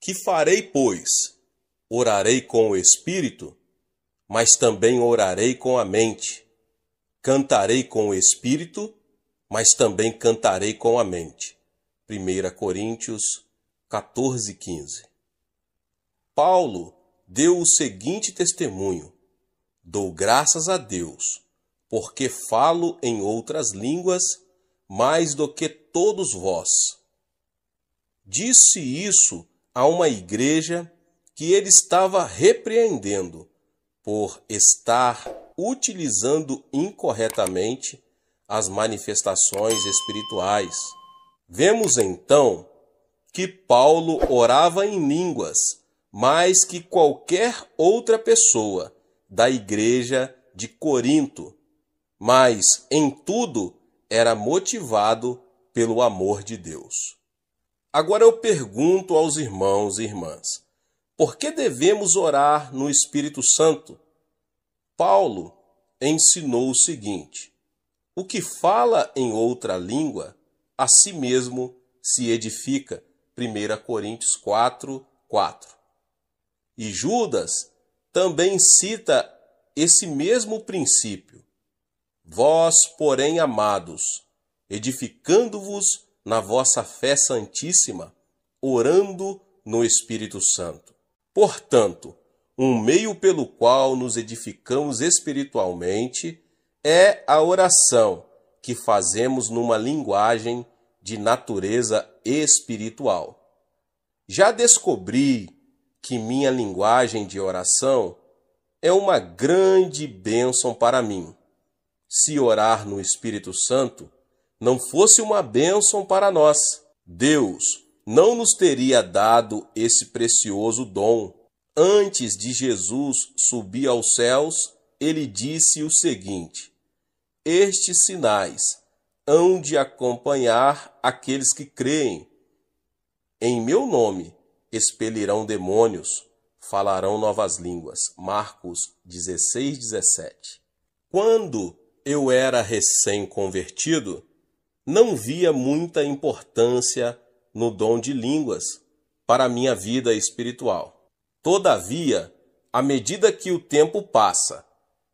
Que farei, pois? Orarei com o espírito, mas também orarei com a mente. Cantarei com o espírito, mas também cantarei com a mente. 1 Coríntios 14, 15. Paulo deu o seguinte testemunho: Dou graças a Deus, porque falo em outras línguas mais do que todos vós disse isso a uma igreja que ele estava repreendendo por estar utilizando incorretamente as manifestações espirituais. Vemos então que Paulo orava em línguas mais que qualquer outra pessoa da igreja de Corinto, mas em tudo era motivado pelo amor de Deus. Agora eu pergunto aos irmãos e irmãs: por que devemos orar no Espírito Santo? Paulo ensinou o seguinte: o que fala em outra língua, a si mesmo se edifica. 1 Coríntios 4, 4. E Judas também cita esse mesmo princípio. Vós, porém, amados, edificando-vos na vossa fé santíssima, orando no Espírito Santo. Portanto, um meio pelo qual nos edificamos espiritualmente é a oração que fazemos numa linguagem de natureza espiritual. Já descobri que minha linguagem de oração é uma grande bênção para mim. Se orar no Espírito Santo não fosse uma bênção para nós, Deus não nos teria dado esse precioso dom. Antes de Jesus subir aos céus, ele disse o seguinte: Estes sinais hão de acompanhar aqueles que creem. Em meu nome expelirão demônios, falarão novas línguas. Marcos 16, 17. Quando eu era recém-convertido, não via muita importância no dom de línguas para minha vida espiritual. Todavia, à medida que o tempo passa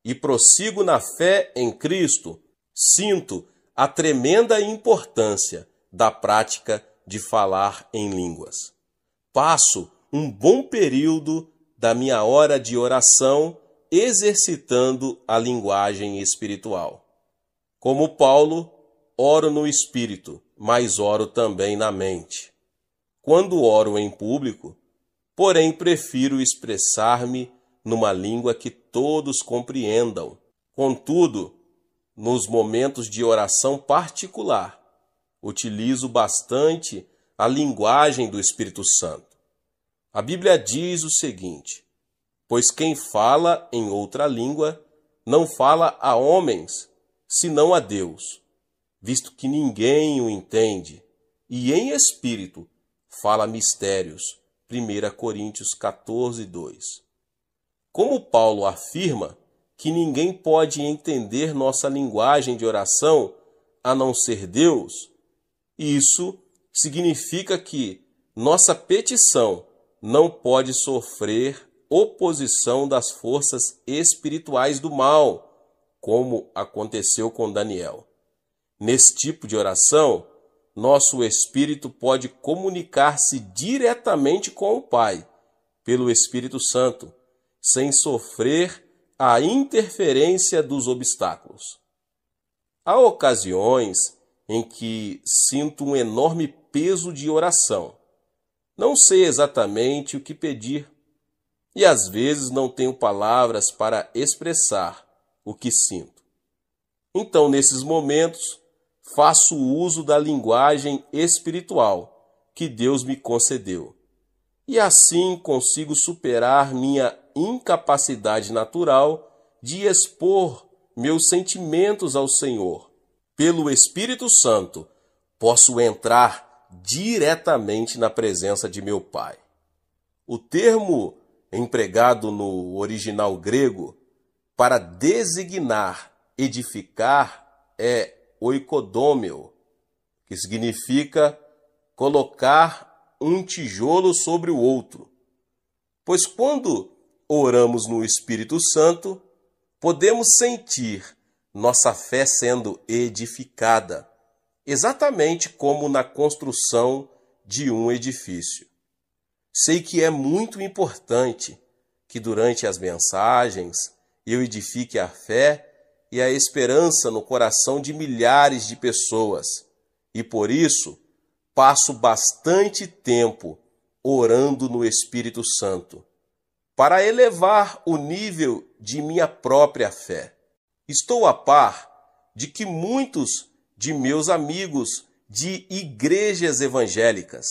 e prossigo na fé em Cristo, sinto a tremenda importância da prática de falar em línguas. Passo um bom período da minha hora de oração exercitando a linguagem espiritual. Como Paulo, oro no espírito, mas oro também na mente. Quando oro em público, porém prefiro expressar-me numa língua que todos compreendam. Contudo, nos momentos de oração particular, utilizo bastante a linguagem do Espírito Santo. A Bíblia diz o seguinte: Pois quem fala em outra língua não fala a homens, senão a Deus visto que ninguém o entende, e em espírito fala mistérios. 1 Coríntios 14, 2. Como Paulo afirma que ninguém pode entender nossa linguagem de oração a não ser Deus, isso significa que nossa petição não pode sofrer oposição das forças espirituais do mal, como aconteceu com Daniel. Nesse tipo de oração, nosso espírito pode comunicar-se diretamente com o Pai, pelo Espírito Santo, sem sofrer a interferência dos obstáculos. Há ocasiões em que sinto um enorme peso de oração. Não sei exatamente o que pedir e às vezes não tenho palavras para expressar o que sinto. Então, nesses momentos, faço uso da linguagem espiritual que Deus me concedeu. E assim consigo superar minha incapacidade natural de expor meus sentimentos ao Senhor. Pelo Espírito Santo, posso entrar diretamente na presença de meu Pai. O termo empregado no original grego para designar edificar é oicodômio, que significa colocar um tijolo sobre o outro. Pois quando oramos no Espírito Santo, podemos sentir nossa fé sendo edificada, exatamente como na construção de um edifício. Sei que é muito importante que durante as mensagens eu edifique a fé e a esperança no coração de milhares de pessoas. E por isso, passo bastante tempo orando no Espírito Santo, para elevar o nível de minha própria fé. Estou a par de que muitos de meus amigos de igrejas evangélicas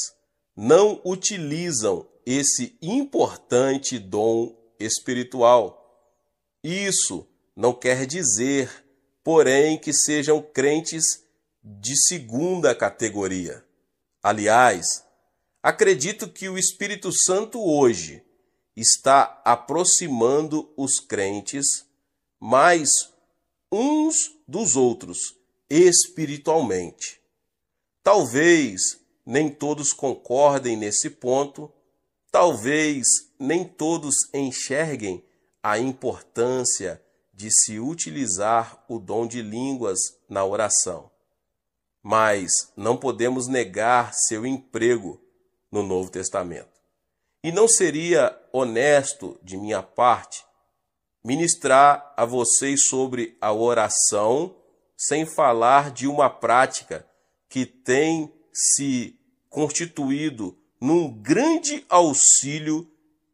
não utilizam esse importante dom espiritual. Isso não quer dizer, porém, que sejam crentes de segunda categoria. Aliás, acredito que o Espírito Santo hoje está aproximando os crentes mais uns dos outros espiritualmente. Talvez nem todos concordem nesse ponto, talvez nem todos enxerguem a importância de se utilizar o dom de línguas na oração. Mas não podemos negar seu emprego no Novo Testamento. E não seria honesto de minha parte ministrar a vocês sobre a oração sem falar de uma prática que tem se constituído num grande auxílio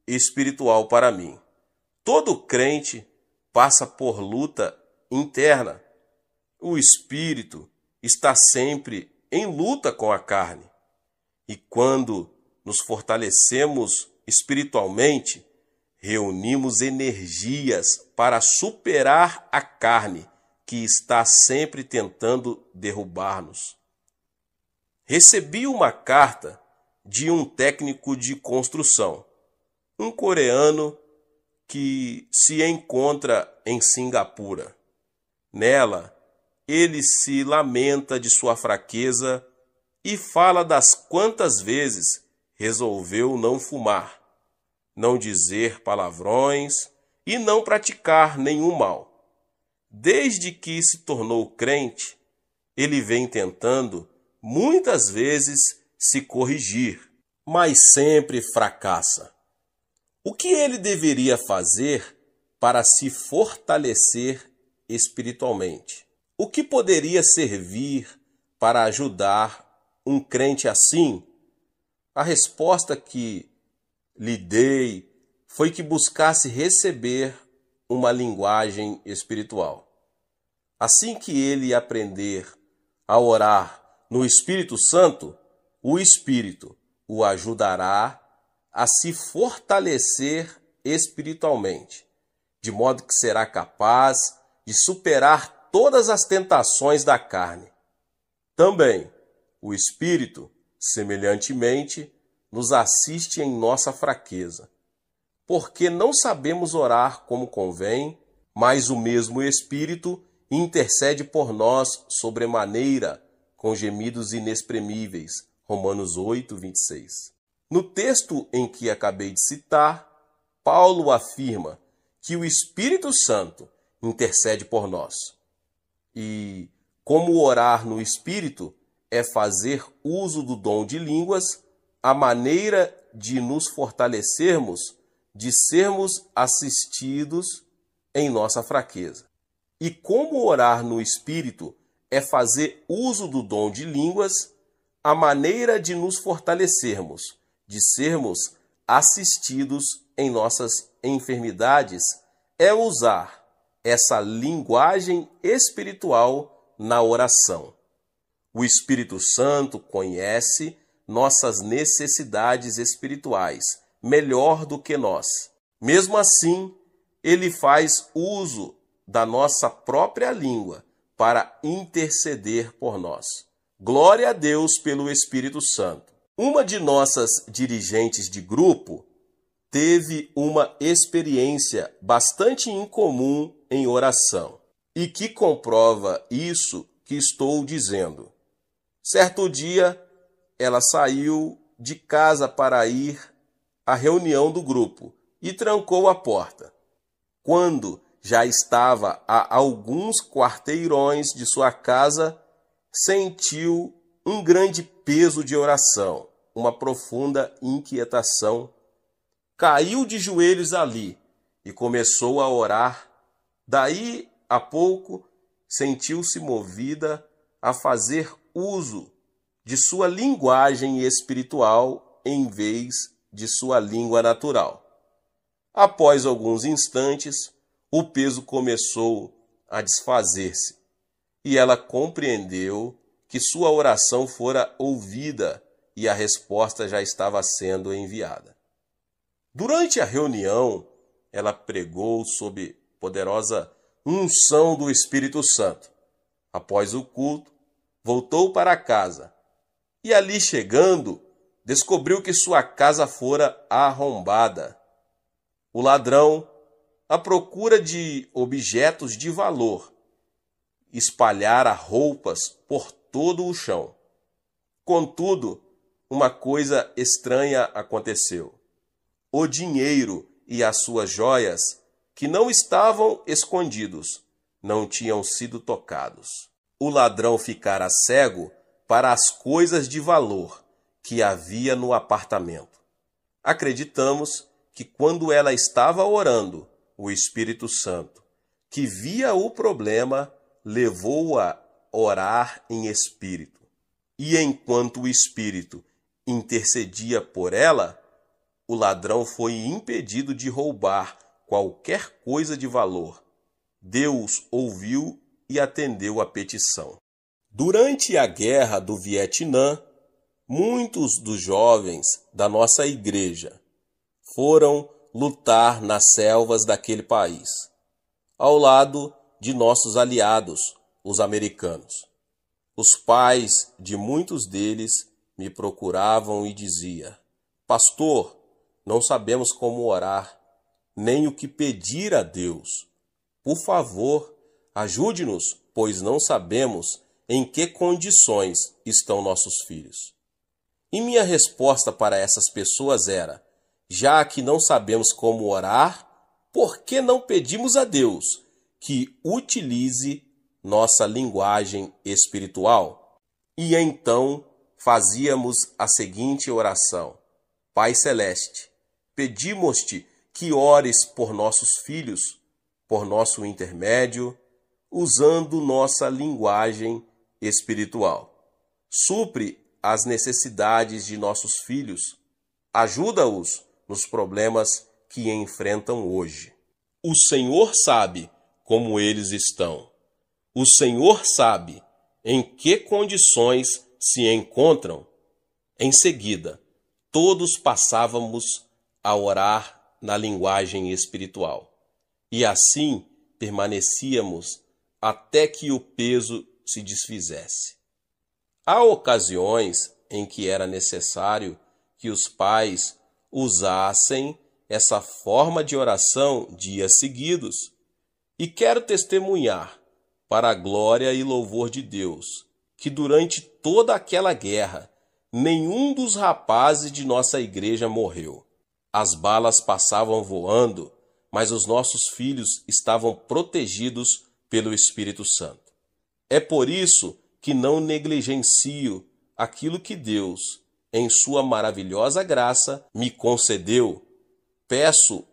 espiritual para mim. Todo crente passa por luta interna. O espírito está sempre em luta com a carne. E quando nos fortalecemos espiritualmente, reunimos energias para superar a carne que está sempre tentando derrubar-nos. Recebi uma carta de um técnico de construção, um coreano que se encontra em Singapura. Nela, ele se lamenta de sua fraqueza e fala das quantas vezes resolveu não fumar, não dizer palavrões e não praticar nenhum mal. Desde que se tornou crente, ele vem tentando muitas vezes se corrigir, mas sempre fracassa. O que ele deveria fazer para se fortalecer espiritualmente? O que poderia servir para ajudar um crente assim? A resposta que lhe dei foi que buscasse receber uma linguagem espiritual. Assim que ele aprender a orar no Espírito Santo, o Espírito o ajudará a se fortalecer espiritualmente, de modo que será capaz de superar todas as tentações da carne. Também o Espírito, semelhantemente, nos assiste em nossa fraqueza, porque não sabemos orar como convém, mas o mesmo Espírito intercede por nós sobremaneira com gemidos inexprimíveis. Romanos 8, 26. No texto em que acabei de citar, Paulo afirma que o Espírito Santo intercede por nós. E como orar no Espírito é fazer uso do dom de línguas, a maneira de nos fortalecermos, de sermos assistidos em nossa fraqueza. E como orar no Espírito é fazer uso do dom de línguas, a maneira de nos fortalecermos, de sermos assistidos em nossas enfermidades é usar essa linguagem espiritual na oração. O Espírito Santo conhece nossas necessidades espirituais melhor do que nós. Mesmo assim, ele faz uso da nossa própria língua para interceder por nós. Glória a Deus pelo Espírito Santo. Uma de nossas dirigentes de grupo teve uma experiência bastante incomum em oração e que comprova isso que estou dizendo. Certo dia, ela saiu de casa para ir à reunião do grupo e trancou a porta. Quando já estava a alguns quarteirões de sua casa, sentiu um grande peso de oração, uma profunda inquietação. Caiu de joelhos ali e começou a orar. Daí a pouco sentiu-se movida a fazer uso de sua linguagem espiritual em vez de sua língua natural. Após alguns instantes, o peso começou a desfazer-se e ela compreendeu que sua oração fora ouvida e a resposta já estava sendo enviada. Durante a reunião, ela pregou sob poderosa unção do Espírito Santo. Após o culto, voltou para casa e, ali chegando, descobriu que sua casa fora arrombada. O ladrão, à procura de objetos de valor, espalhara roupas por todo o chão. Contudo, uma coisa estranha aconteceu. O dinheiro e as suas joias, que não estavam escondidos, não tinham sido tocados. O ladrão ficara cego para as coisas de valor que havia no apartamento. Acreditamos que quando ela estava orando, o Espírito Santo, que via o problema, levou-a orar em espírito. E enquanto o espírito intercedia por ela, o ladrão foi impedido de roubar qualquer coisa de valor. Deus ouviu e atendeu a petição. Durante a guerra do Vietnã, muitos dos jovens da nossa igreja foram lutar nas selvas daquele país, ao lado de nossos aliados, os americanos. Os pais de muitos deles me procuravam e dizia: Pastor, não sabemos como orar, nem o que pedir a Deus. Por favor, ajude-nos, pois não sabemos em que condições estão nossos filhos. E minha resposta para essas pessoas era: já que não sabemos como orar, por que não pedimos a Deus que utilize nossa linguagem espiritual. E então fazíamos a seguinte oração: Pai Celeste, pedimos-te que ores por nossos filhos, por nosso intermédio, usando nossa linguagem espiritual. Supre as necessidades de nossos filhos, ajuda-os nos problemas que enfrentam hoje. O Senhor sabe como eles estão. O Senhor sabe em que condições se encontram. Em seguida, todos passávamos a orar na linguagem espiritual. E assim permanecíamos até que o peso se desfizesse. Há ocasiões em que era necessário que os pais usassem essa forma de oração dias seguidos. E quero testemunhar para a glória e louvor de Deus, que durante toda aquela guerra, nenhum dos rapazes de nossa igreja morreu. As balas passavam voando, mas os nossos filhos estavam protegidos pelo Espírito Santo. É por isso que não negligencio aquilo que Deus, em Sua maravilhosa graça, me concedeu. Peço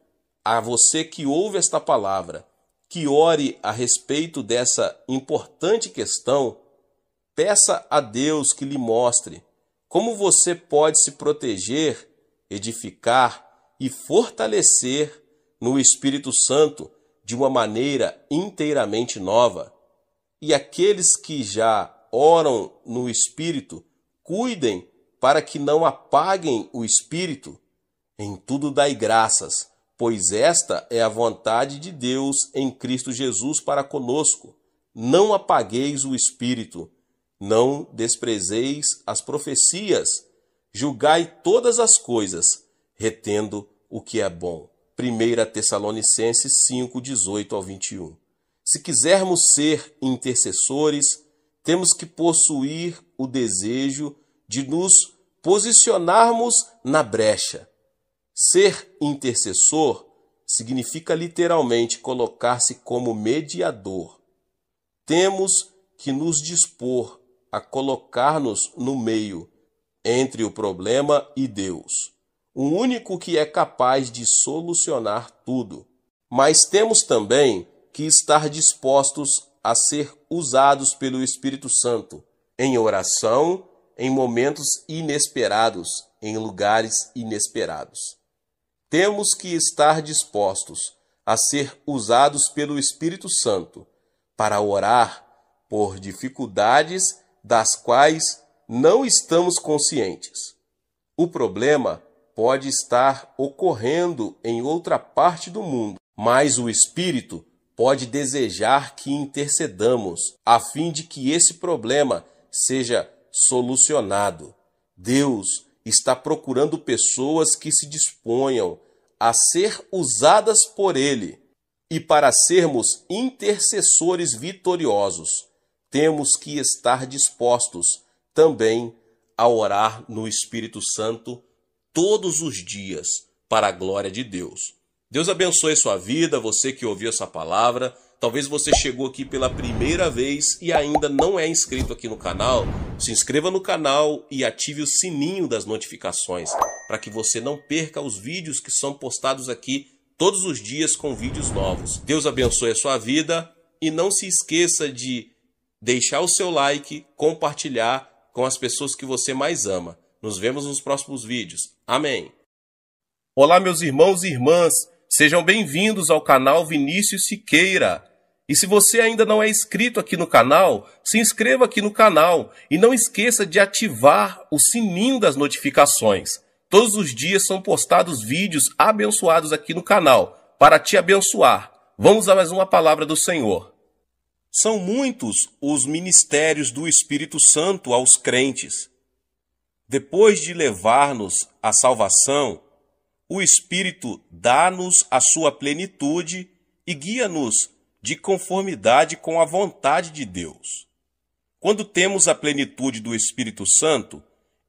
a você que ouve esta palavra que ore a respeito dessa importante questão, peça a Deus que lhe mostre como você pode se proteger, edificar e fortalecer no Espírito Santo de uma maneira inteiramente nova. E aqueles que já oram no Espírito, cuidem para que não apaguem o Espírito. Em tudo dai graças pois esta é a vontade de Deus em Cristo Jesus para conosco. Não apagueis o espírito, não desprezeis as profecias, julgai todas as coisas, retendo o que é bom. 1 Tessalonicenses 5, 18 ao 21. Se quisermos ser intercessores, temos que possuir o desejo de nos posicionarmos na brecha Ser intercessor significa literalmente colocar-se como mediador. Temos que nos dispor a colocar-nos no meio entre o problema e Deus, o único que é capaz de solucionar tudo. Mas temos também que estar dispostos a ser usados pelo Espírito Santo em oração, em momentos inesperados, em lugares inesperados. Temos que estar dispostos a ser usados pelo Espírito Santo para orar por dificuldades das quais não estamos conscientes. O problema pode estar ocorrendo em outra parte do mundo, mas o Espírito pode desejar que intercedamos a fim de que esse problema seja solucionado. Deus está procurando pessoas que se disponham a ser usadas por Ele. E para sermos intercessores vitoriosos, temos que estar dispostos também a orar no Espírito Santo todos os dias para a glória de Deus. Deus abençoe sua vida, você que ouviu essa palavra. Talvez você chegou aqui pela primeira vez e ainda não é inscrito aqui no canal. Se inscreva no canal e ative o sininho das notificações para que você não perca os vídeos que são postados aqui todos os dias com vídeos novos. Deus abençoe a sua vida e não se esqueça de deixar o seu like, compartilhar com as pessoas que você mais ama. Nos vemos nos próximos vídeos. Amém. Olá meus irmãos e irmãs, sejam bem-vindos ao canal Vinícius Siqueira. E se você ainda não é inscrito aqui no canal, se inscreva aqui no canal e não esqueça de ativar o sininho das notificações. Todos os dias são postados vídeos abençoados aqui no canal para te abençoar. Vamos a mais uma palavra do Senhor. São muitos os ministérios do Espírito Santo aos crentes. Depois de levar-nos à salvação, o Espírito dá-nos a sua plenitude e guia-nos de conformidade com a vontade de Deus. Quando temos a plenitude do Espírito Santo,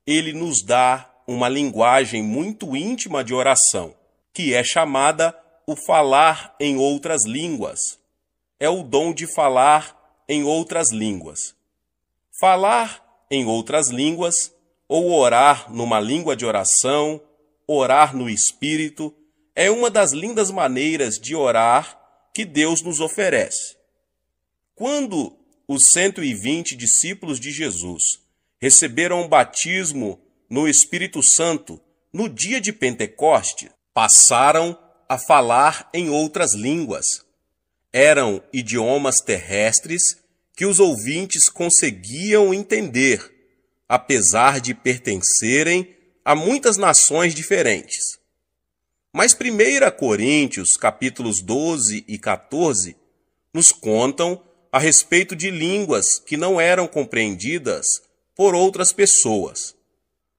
ele nos dá uma linguagem muito íntima de oração, que é chamada o falar em outras línguas. É o dom de falar em outras línguas. Falar em outras línguas, ou orar numa língua de oração, orar no Espírito, é uma das lindas maneiras de orar que Deus nos oferece. Quando os 120 discípulos de Jesus receberam o batismo no Espírito Santo no dia de Pentecoste, passaram a falar em outras línguas. Eram idiomas terrestres que os ouvintes conseguiam entender, apesar de pertencerem a muitas nações diferentes. Mas 1 Coríntios, capítulos 12 e 14, nos contam a respeito de línguas que não eram compreendidas por outras pessoas.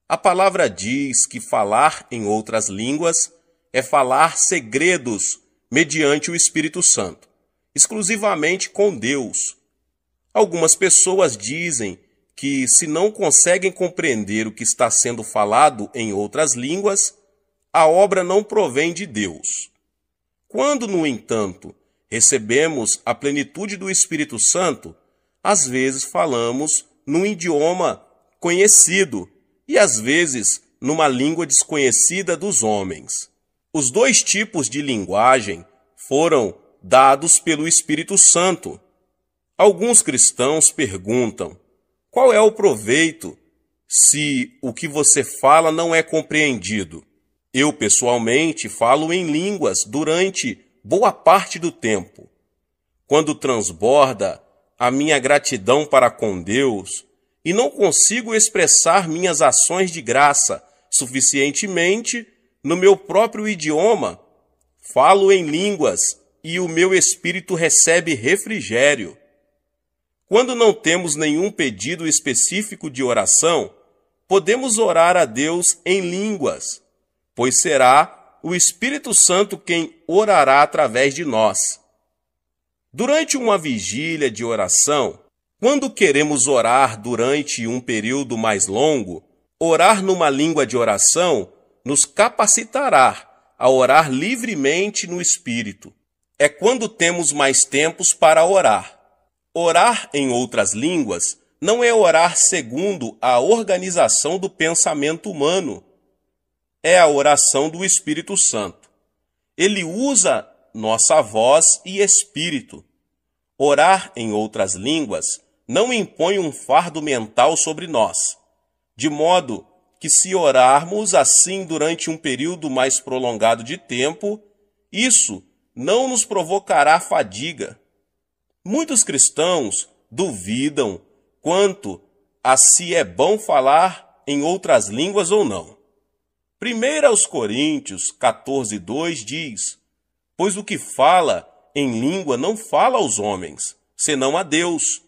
A palavra diz que falar em outras línguas é falar segredos mediante o Espírito Santo, exclusivamente com Deus. Algumas pessoas dizem que, se não conseguem compreender o que está sendo falado em outras línguas, a obra não provém de Deus. Quando, no entanto, recebemos a plenitude do Espírito Santo, às vezes falamos num idioma conhecido e às vezes numa língua desconhecida dos homens. Os dois tipos de linguagem foram dados pelo Espírito Santo. Alguns cristãos perguntam: qual é o proveito se o que você fala não é compreendido? Eu, pessoalmente, falo em línguas durante boa parte do tempo. Quando transborda a minha gratidão para com Deus e não consigo expressar minhas ações de graça suficientemente no meu próprio idioma, falo em línguas e o meu espírito recebe refrigério. Quando não temos nenhum pedido específico de oração, podemos orar a Deus em línguas pois será o Espírito Santo quem orará através de nós. Durante uma vigília de oração, quando queremos orar durante um período mais longo, orar numa língua de oração nos capacitará a orar livremente no Espírito. É quando temos mais tempos para orar. Orar em outras línguas não é orar segundo a organização do pensamento humano, é a oração do Espírito Santo. Ele usa nossa voz e espírito. Orar em outras línguas não impõe um fardo mental sobre nós, de modo que, se orarmos assim durante um período mais prolongado de tempo, isso não nos provocará fadiga. Muitos cristãos duvidam quanto a se é bom falar em outras línguas ou não. 1 aos Coríntios 14, 2 diz, Pois o que fala em língua não fala aos homens, senão a Deus.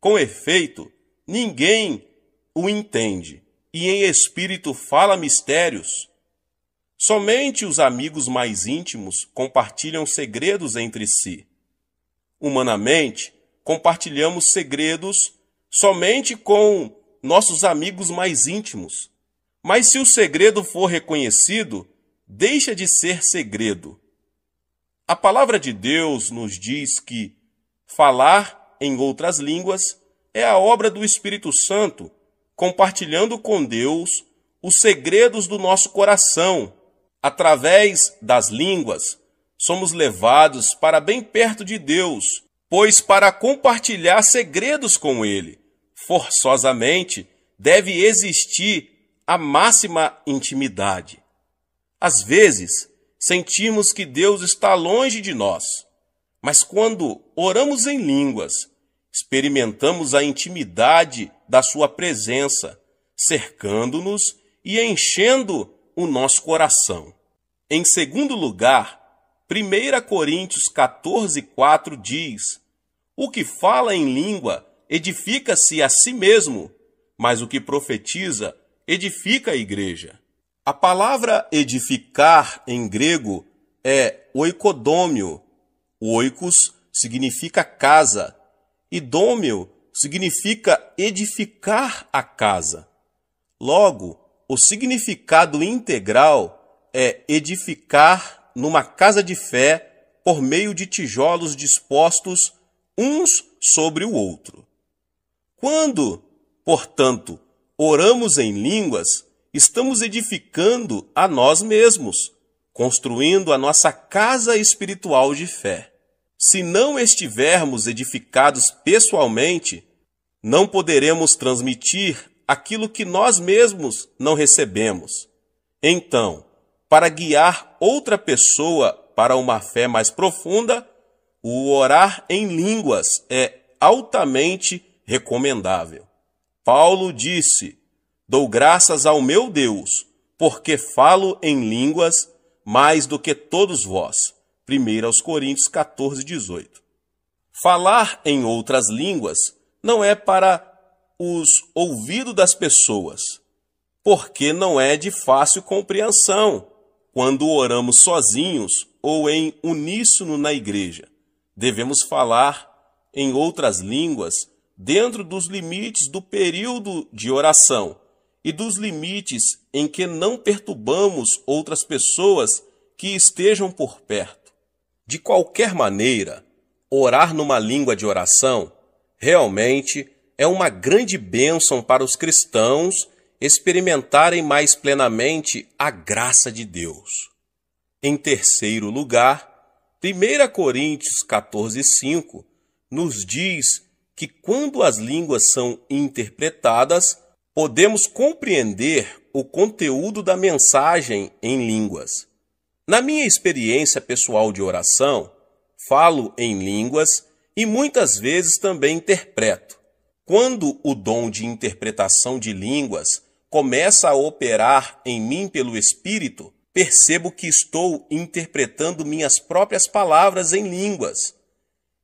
Com efeito, ninguém o entende, e em espírito fala mistérios. Somente os amigos mais íntimos compartilham segredos entre si. Humanamente, compartilhamos segredos somente com nossos amigos mais íntimos. Mas se o segredo for reconhecido, deixa de ser segredo. A palavra de Deus nos diz que falar em outras línguas é a obra do Espírito Santo, compartilhando com Deus os segredos do nosso coração. Através das línguas, somos levados para bem perto de Deus, pois para compartilhar segredos com Ele, forçosamente deve existir a máxima intimidade. Às vezes, sentimos que Deus está longe de nós, mas quando oramos em línguas, experimentamos a intimidade da Sua presença, cercando-nos e enchendo o nosso coração. Em segundo lugar, 1 Coríntios 14, 4 diz: O que fala em língua edifica-se a si mesmo, mas o que profetiza edifica a igreja. A palavra edificar em grego é oikodômio. Oikos significa casa e dômio significa edificar a casa. Logo, o significado integral é edificar numa casa de fé por meio de tijolos dispostos uns sobre o outro. Quando, portanto, oramos em línguas, estamos edificando a nós mesmos, construindo a nossa casa espiritual de fé. Se não estivermos edificados pessoalmente, não poderemos transmitir aquilo que nós mesmos não recebemos. Então, para guiar outra pessoa para uma fé mais profunda, o orar em línguas é altamente recomendável. Paulo disse: Dou graças ao meu Deus, porque falo em línguas mais do que todos vós. 1 Coríntios 14, 18. Falar em outras línguas não é para os ouvidos das pessoas, porque não é de fácil compreensão quando oramos sozinhos ou em uníssono na igreja. Devemos falar em outras línguas dentro dos limites do período de oração e dos limites em que não perturbamos outras pessoas que estejam por perto. De qualquer maneira, orar numa língua de oração realmente é uma grande bênção para os cristãos experimentarem mais plenamente a graça de Deus. Em terceiro lugar, 1 Coríntios 14:5 nos diz que quando as línguas são interpretadas, podemos compreender o conteúdo da mensagem em línguas. Na minha experiência pessoal de oração, falo em línguas e muitas vezes também interpreto. Quando o dom de interpretação de línguas começa a operar em mim pelo Espírito, percebo que estou interpretando minhas próprias palavras em línguas.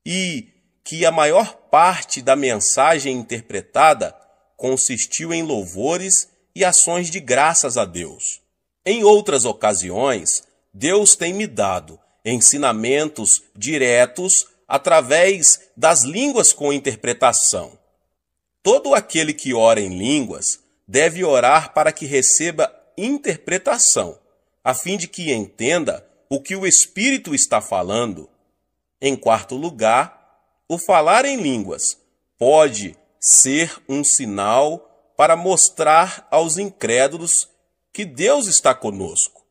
E, que a maior parte da mensagem interpretada consistiu em louvores e ações de graças a Deus. Em outras ocasiões, Deus tem me dado ensinamentos diretos através das línguas com interpretação. Todo aquele que ora em línguas deve orar para que receba interpretação, a fim de que entenda o que o Espírito está falando. Em quarto lugar, o falar em línguas pode ser um sinal para mostrar aos incrédulos que Deus está conosco.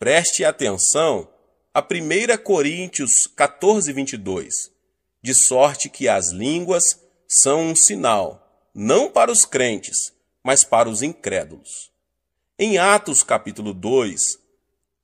Preste atenção a 1 Coríntios 14, 22. De sorte que as línguas são um sinal, não para os crentes, mas para os incrédulos. Em Atos capítulo 2,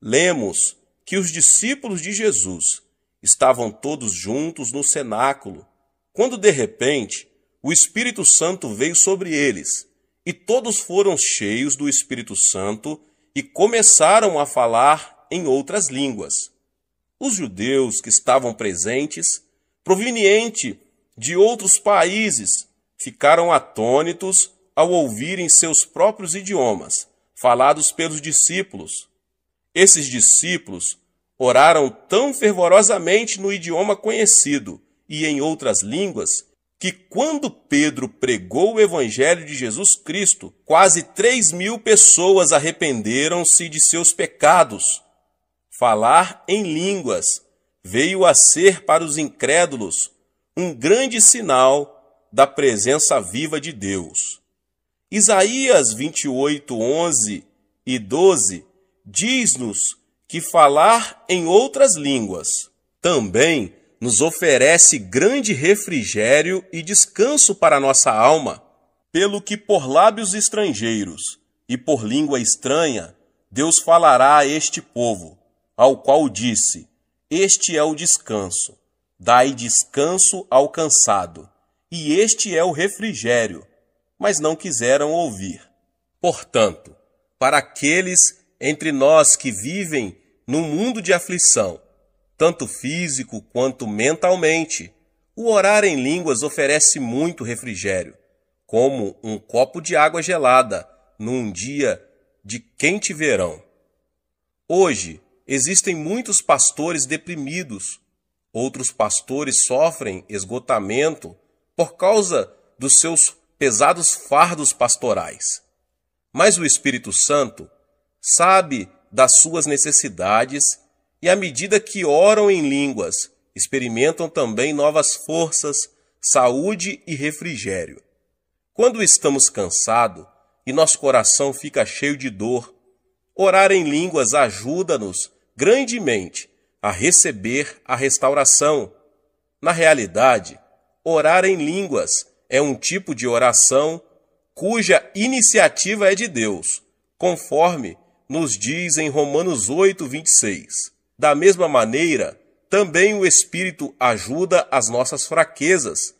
lemos que os discípulos de Jesus Estavam todos juntos no cenáculo, quando de repente o Espírito Santo veio sobre eles, e todos foram cheios do Espírito Santo e começaram a falar em outras línguas. Os judeus que estavam presentes, proveniente de outros países, ficaram atônitos ao ouvirem seus próprios idiomas, falados pelos discípulos. Esses discípulos oraram tão fervorosamente no idioma conhecido e em outras línguas que, quando Pedro pregou o Evangelho de Jesus Cristo, quase três mil pessoas arrependeram-se de seus pecados. Falar em línguas veio a ser para os incrédulos um grande sinal da presença viva de Deus. Isaías 28, 11 e 12 diz-nos que falar em outras línguas também nos oferece grande refrigério e descanso para nossa alma, pelo que por lábios estrangeiros e por língua estranha Deus falará a este povo, ao qual disse: Este é o descanso, dai descanso ao cansado, e este é o refrigério, mas não quiseram ouvir. Portanto, para aqueles entre nós que vivem num mundo de aflição, tanto físico quanto mentalmente, o orar em línguas oferece muito refrigério, como um copo de água gelada num dia de quente verão. Hoje, existem muitos pastores deprimidos. Outros pastores sofrem esgotamento por causa dos seus pesados fardos pastorais. Mas o Espírito Santo sabe das suas necessidades e, à medida que oram em línguas, experimentam também novas forças, saúde e refrigério. Quando estamos cansados e nosso coração fica cheio de dor, orar em línguas ajuda-nos grandemente a receber a restauração. Na realidade, orar em línguas é um tipo de oração cuja iniciativa é de Deus, conforme nos diz em Romanos 8, 26. Da mesma maneira, também o Espírito ajuda as nossas fraquezas.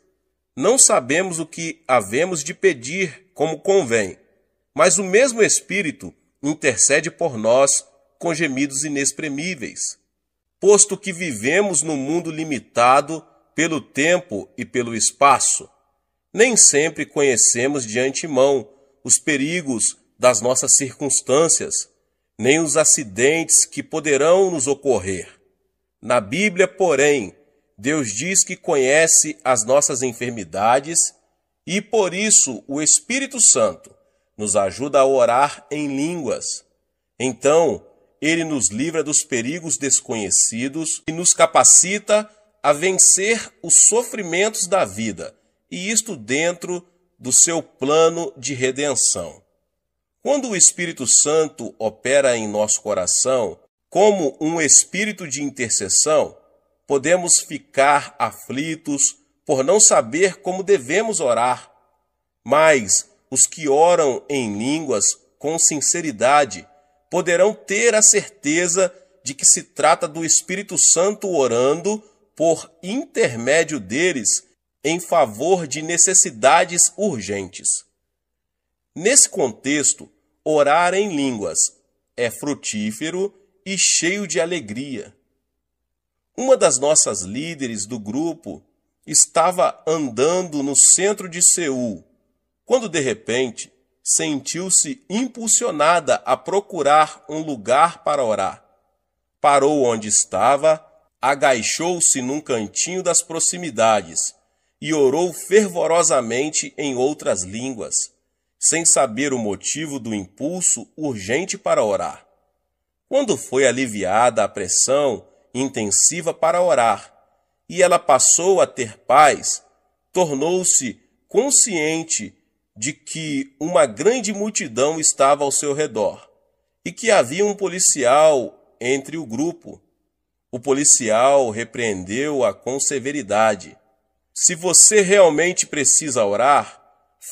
Não sabemos o que havemos de pedir, como convém, mas o mesmo Espírito intercede por nós com gemidos inexprimíveis. Posto que vivemos num mundo limitado pelo tempo e pelo espaço, nem sempre conhecemos de antemão os perigos das nossas circunstâncias nem os acidentes que poderão nos ocorrer. Na Bíblia, porém, Deus diz que conhece as nossas enfermidades e por isso o Espírito Santo nos ajuda a orar em línguas. Então, ele nos livra dos perigos desconhecidos e nos capacita a vencer os sofrimentos da vida, e isto dentro do seu plano de redenção. Quando o Espírito Santo opera em nosso coração como um espírito de intercessão, podemos ficar aflitos por não saber como devemos orar. Mas os que oram em línguas com sinceridade poderão ter a certeza de que se trata do Espírito Santo orando por intermédio deles em favor de necessidades urgentes. Nesse contexto, Orar em línguas é frutífero e cheio de alegria. Uma das nossas líderes do grupo estava andando no centro de Seul, quando de repente sentiu-se impulsionada a procurar um lugar para orar. Parou onde estava, agachou-se num cantinho das proximidades e orou fervorosamente em outras línguas sem saber o motivo do impulso urgente para orar. Quando foi aliviada a pressão intensiva para orar e ela passou a ter paz, tornou-se consciente de que uma grande multidão estava ao seu redor e que havia um policial entre o grupo. O policial repreendeu-a com severidade. Se você realmente precisa orar,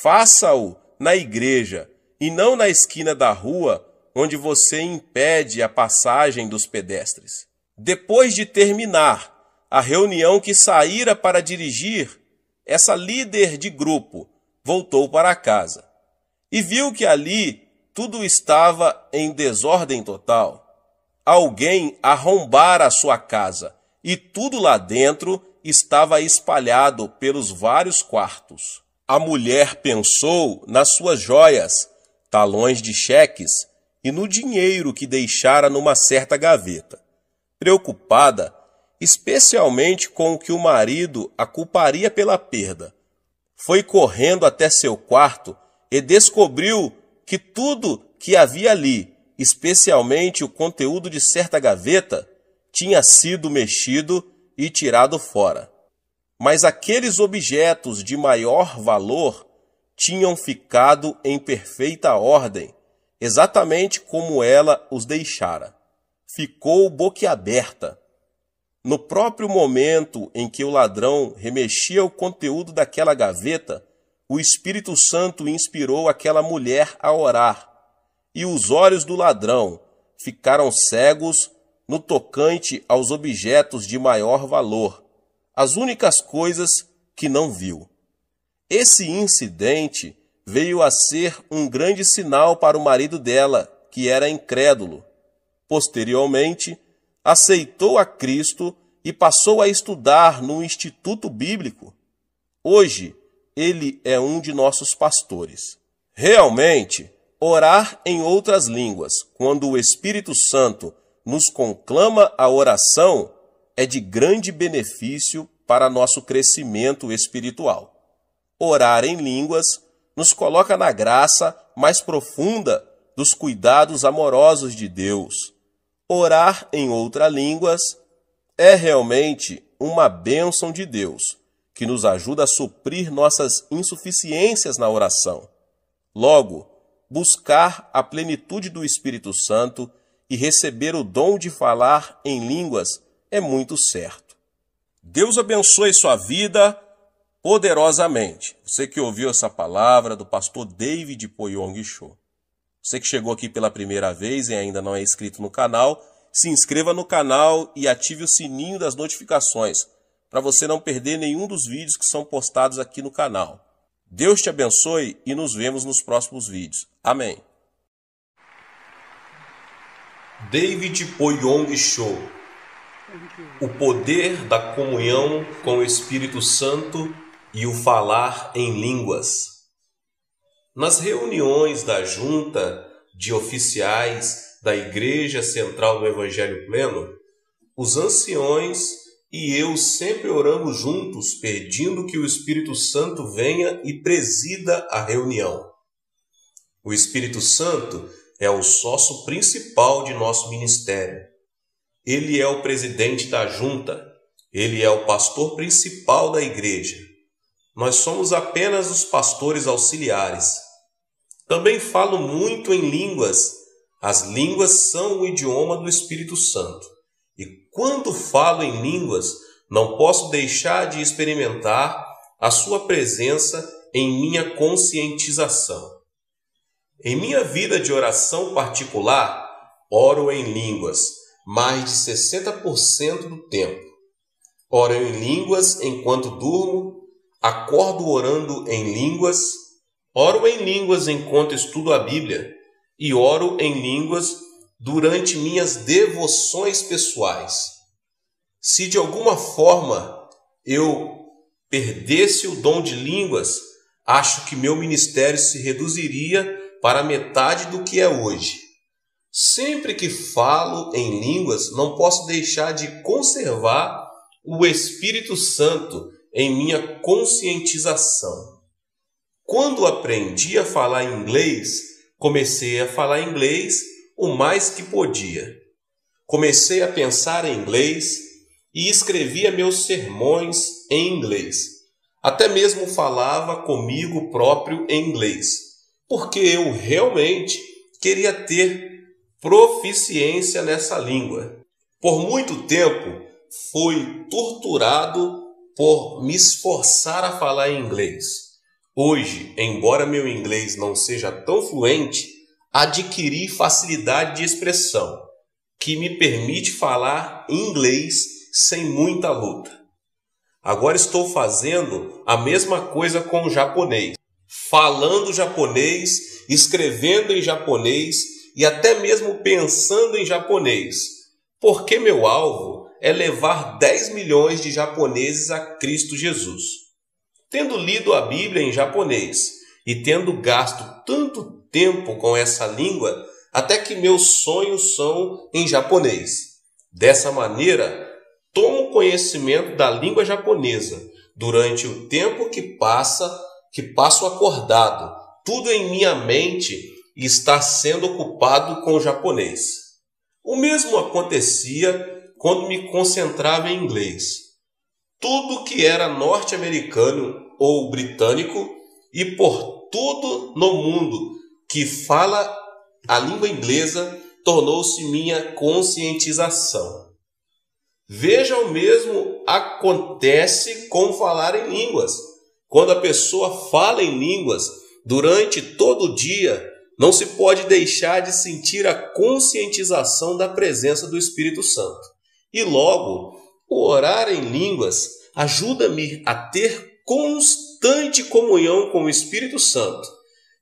faça-o na igreja e não na esquina da rua onde você impede a passagem dos pedestres. Depois de terminar a reunião que saíra para dirigir, essa líder de grupo voltou para casa e viu que ali tudo estava em desordem total. Alguém arrombara a sua casa e tudo lá dentro estava espalhado pelos vários quartos a mulher pensou nas suas joias, talões de cheques e no dinheiro que deixara numa certa gaveta. Preocupada, especialmente com o que o marido a culparia pela perda, foi correndo até seu quarto e descobriu que tudo que havia ali, especialmente o conteúdo de certa gaveta, tinha sido mexido e tirado fora mas aqueles objetos de maior valor tinham ficado em perfeita ordem, exatamente como ela os deixara. Ficou boquiaberta. No próprio momento em que o ladrão remexia o conteúdo daquela gaveta, o Espírito Santo inspirou aquela mulher a orar, e os olhos do ladrão ficaram cegos no tocante aos objetos de maior valor as únicas coisas que não viu. Esse incidente veio a ser um grande sinal para o marido dela, que era incrédulo. Posteriormente, aceitou a Cristo e passou a estudar no Instituto Bíblico. Hoje, ele é um de nossos pastores. Realmente, orar em outras línguas, quando o Espírito Santo nos conclama a oração, é de grande benefício para nosso crescimento espiritual. Orar em línguas nos coloca na graça mais profunda dos cuidados amorosos de Deus. Orar em outras línguas é realmente uma bênção de Deus, que nos ajuda a suprir nossas insuficiências na oração. Logo, buscar a plenitude do Espírito Santo e receber o dom de falar em línguas é muito certo. Deus abençoe sua vida poderosamente. Você que ouviu essa palavra do pastor David Poyong Cho. Você que chegou aqui pela primeira vez e ainda não é inscrito no canal, se inscreva no canal e ative o sininho das notificações para você não perder nenhum dos vídeos que são postados aqui no canal. Deus te abençoe e nos vemos nos próximos vídeos. Amém. David Poyong Show o poder da comunhão com o Espírito Santo e o falar em línguas. Nas reuniões da junta de oficiais da Igreja Central do Evangelho Pleno, os anciões e eu sempre oramos juntos, pedindo que o Espírito Santo venha e presida a reunião. O Espírito Santo é o sócio principal de nosso ministério ele é o presidente da junta, ele é o pastor principal da igreja. Nós somos apenas os pastores auxiliares. Também falo muito em línguas. As línguas são o idioma do Espírito Santo. E quando falo em línguas, não posso deixar de experimentar a sua presença em minha conscientização. Em minha vida de oração particular, oro em línguas mais de 60% do tempo. Oro em línguas enquanto durmo, acordo orando em línguas, oro em línguas enquanto estudo a Bíblia e oro em línguas durante minhas devoções pessoais. Se de alguma forma eu perdesse o dom de línguas, acho que meu ministério se reduziria para metade do que é hoje. Sempre que falo em línguas, não posso deixar de conservar o Espírito Santo em minha conscientização. Quando aprendi a falar inglês, comecei a falar inglês o mais que podia. Comecei a pensar em inglês e escrevia meus sermões em inglês. Até mesmo falava comigo próprio em inglês, porque eu realmente queria ter proficiência nessa língua. Por muito tempo fui torturado por me esforçar a falar inglês. Hoje, embora meu inglês não seja tão fluente, adquiri facilidade de expressão, que me permite falar inglês sem muita luta. Agora estou fazendo a mesma coisa com o japonês, falando japonês, escrevendo em japonês e até mesmo pensando em japonês, porque meu alvo é levar 10 milhões de japoneses a Cristo Jesus. Tendo lido a Bíblia em japonês e tendo gasto tanto tempo com essa língua, até que meus sonhos são em japonês. Dessa maneira, tomo conhecimento da língua japonesa durante o tempo que passa, que passo acordado. Tudo em minha mente e está sendo ocupado com o japonês. O mesmo acontecia quando me concentrava em inglês. Tudo que era norte-americano ou britânico e por tudo no mundo que fala a língua inglesa tornou-se minha conscientização. Veja o mesmo acontece com falar em línguas. Quando a pessoa fala em línguas durante todo o dia, não se pode deixar de sentir a conscientização da presença do Espírito Santo. E logo, o orar em línguas ajuda-me a ter constante comunhão com o Espírito Santo.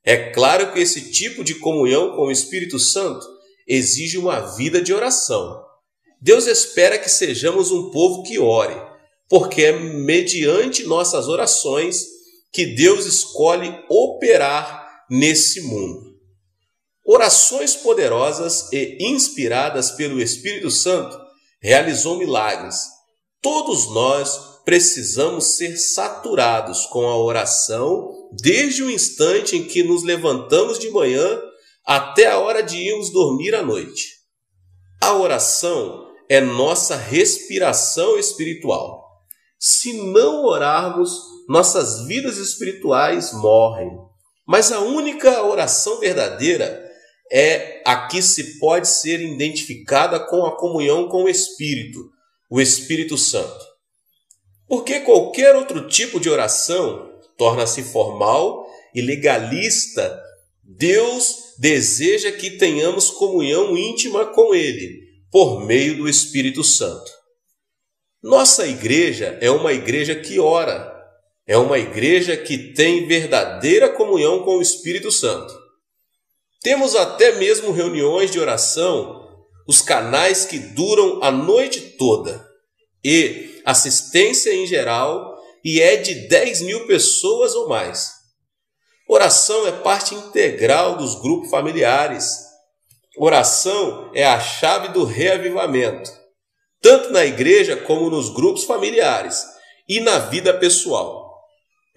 É claro que esse tipo de comunhão com o Espírito Santo exige uma vida de oração. Deus espera que sejamos um povo que ore, porque é mediante nossas orações que Deus escolhe operar nesse mundo orações poderosas e inspiradas pelo Espírito Santo, realizou milagres. Todos nós precisamos ser saturados com a oração desde o instante em que nos levantamos de manhã até a hora de irmos dormir à noite. A oração é nossa respiração espiritual. Se não orarmos, nossas vidas espirituais morrem. Mas a única oração verdadeira é a que se pode ser identificada com a comunhão com o Espírito, o Espírito Santo. Porque qualquer outro tipo de oração torna-se formal e legalista. Deus deseja que tenhamos comunhão íntima com Ele, por meio do Espírito Santo. Nossa igreja é uma igreja que ora, é uma igreja que tem verdadeira comunhão com o Espírito Santo. Temos até mesmo reuniões de oração, os canais que duram a noite toda, e assistência em geral, e é de 10 mil pessoas ou mais. Oração é parte integral dos grupos familiares. Oração é a chave do reavivamento, tanto na igreja como nos grupos familiares e na vida pessoal.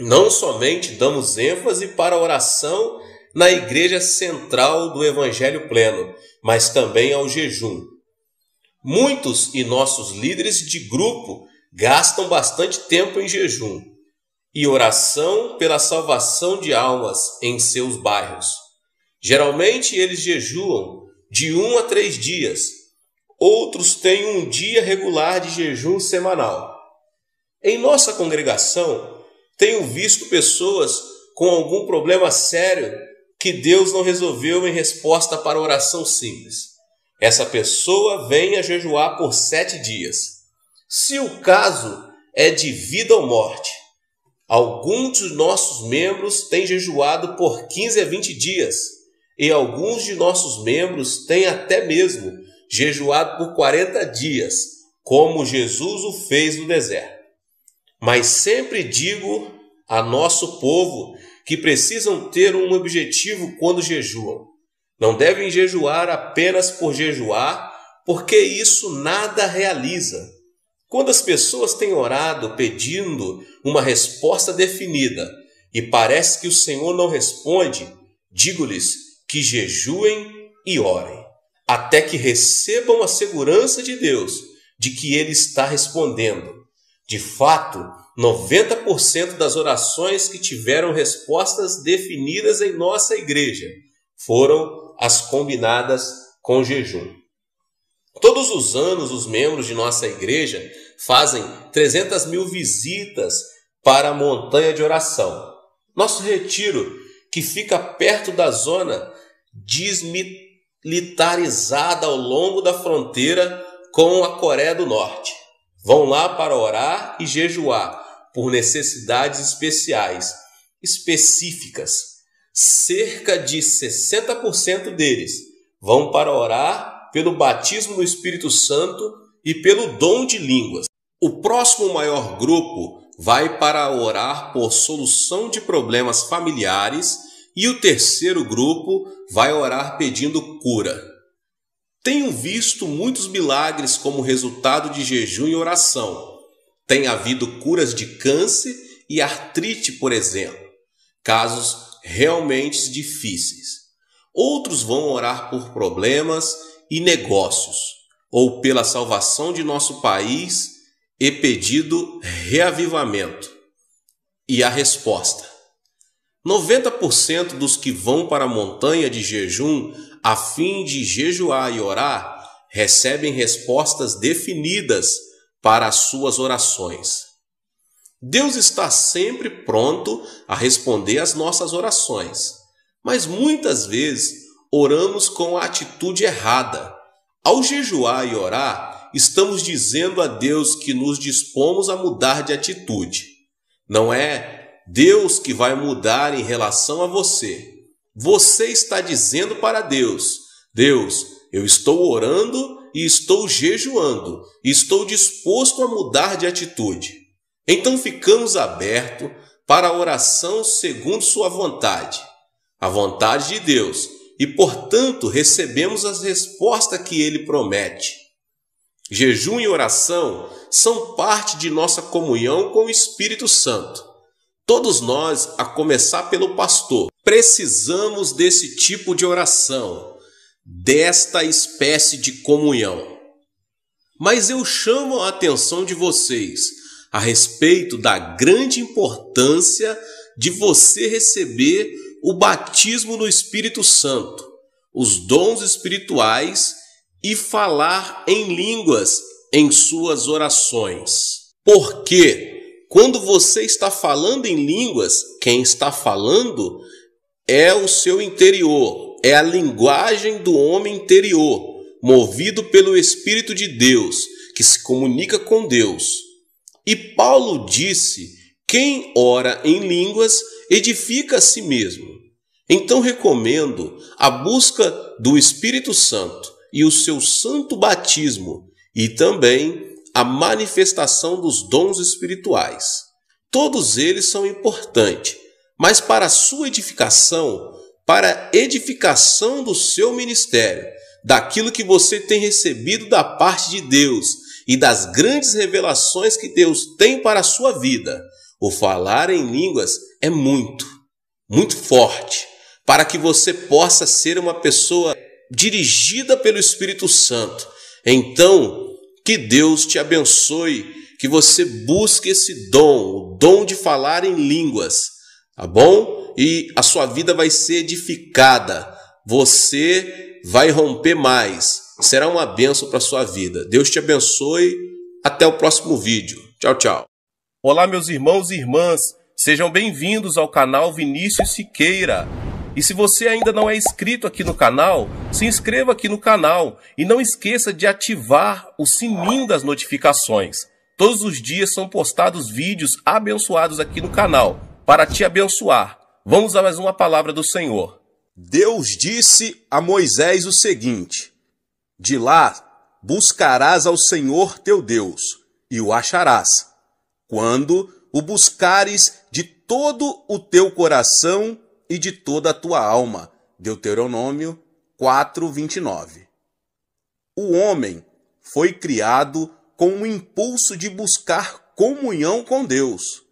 Não somente damos ênfase para a oração na igreja central do Evangelho Pleno, mas também ao jejum. Muitos e nossos líderes de grupo gastam bastante tempo em jejum e oração pela salvação de almas em seus bairros. Geralmente eles jejuam de um a três dias, outros têm um dia regular de jejum semanal. Em nossa congregação, tenho visto pessoas com algum problema sério que Deus não resolveu em resposta para a oração simples. Essa pessoa venha jejuar por sete dias. Se o caso é de vida ou morte, alguns de nossos membros têm jejuado por 15 a 20 dias, e alguns de nossos membros têm até mesmo jejuado por 40 dias, como Jesus o fez no deserto. Mas sempre digo a nosso povo que precisam ter um objetivo quando jejuam. Não devem jejuar apenas por jejuar, porque isso nada realiza. Quando as pessoas têm orado pedindo uma resposta definida e parece que o Senhor não responde, digo-lhes que jejuem e orem, até que recebam a segurança de Deus de que Ele está respondendo. De fato, 90% das orações que tiveram respostas definidas em nossa igreja foram as combinadas com jejum. Todos os anos, os membros de nossa igreja fazem 300 mil visitas para a montanha de oração. Nosso retiro, que fica perto da zona desmilitarizada ao longo da fronteira com a Coreia do Norte. Vão lá para orar e jejuar por necessidades especiais, específicas. Cerca de 60% deles vão para orar pelo batismo no Espírito Santo e pelo dom de línguas. O próximo maior grupo vai para orar por solução de problemas familiares e o terceiro grupo vai orar pedindo cura. Tenho visto muitos milagres como resultado de jejum e oração tem havido curas de câncer e artrite, por exemplo, casos realmente difíceis. Outros vão orar por problemas e negócios, ou pela salvação de nosso país e pedido reavivamento. E a resposta: 90% dos que vão para a montanha de jejum a fim de jejuar e orar recebem respostas definidas para as suas orações. Deus está sempre pronto a responder às nossas orações, mas muitas vezes oramos com a atitude errada. Ao jejuar e orar, estamos dizendo a Deus que nos dispomos a mudar de atitude. Não é Deus que vai mudar em relação a você. Você está dizendo para Deus: Deus, eu estou orando e estou jejuando, estou disposto a mudar de atitude. Então ficamos abertos para a oração segundo Sua vontade, a vontade de Deus, e portanto recebemos as respostas que Ele promete. Jejum e oração são parte de nossa comunhão com o Espírito Santo. Todos nós, a começar pelo pastor, precisamos desse tipo de oração desta espécie de comunhão. Mas eu chamo a atenção de vocês a respeito da grande importância de você receber o batismo no Espírito Santo, os dons espirituais e falar em línguas em suas orações. Porque quando você está falando em línguas, quem está falando é o seu interior, é a linguagem do homem interior, movido pelo Espírito de Deus, que se comunica com Deus. E Paulo disse: quem ora em línguas edifica a si mesmo. Então recomendo a busca do Espírito Santo e o seu santo batismo e também a manifestação dos dons espirituais. Todos eles são importantes, mas para a sua edificação, para edificação do seu ministério, daquilo que você tem recebido da parte de Deus e das grandes revelações que Deus tem para a sua vida. O falar em línguas é muito, muito forte, para que você possa ser uma pessoa dirigida pelo Espírito Santo. Então, que Deus te abençoe, que você busque esse dom, o dom de falar em línguas, tá bom? e a sua vida vai ser edificada. Você vai romper mais. Será uma benção para a sua vida. Deus te abençoe. Até o próximo vídeo. Tchau, tchau. Olá, meus irmãos e irmãs. Sejam bem-vindos ao canal Vinícius Siqueira. E se você ainda não é inscrito aqui no canal, se inscreva aqui no canal e não esqueça de ativar o sininho das notificações. Todos os dias são postados vídeos abençoados aqui no canal para te abençoar. Vamos a mais uma palavra do Senhor. Deus disse a Moisés o seguinte: De lá buscarás ao Senhor teu Deus, e o acharás, quando o buscares de todo o teu coração e de toda a tua alma. Deuteronômio 4:29. O homem foi criado com o impulso de buscar comunhão com Deus.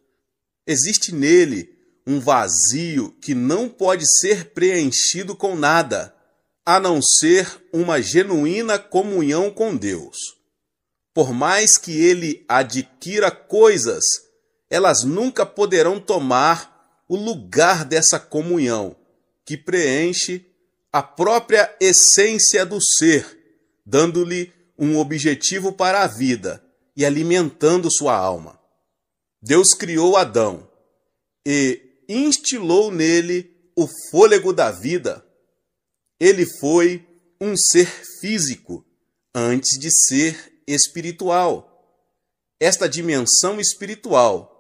Existe nele um vazio que não pode ser preenchido com nada, a não ser uma genuína comunhão com Deus. Por mais que ele adquira coisas, elas nunca poderão tomar o lugar dessa comunhão que preenche a própria essência do ser, dando-lhe um objetivo para a vida e alimentando sua alma. Deus criou Adão e instilou nele o fôlego da vida. Ele foi um ser físico antes de ser espiritual. Esta dimensão espiritual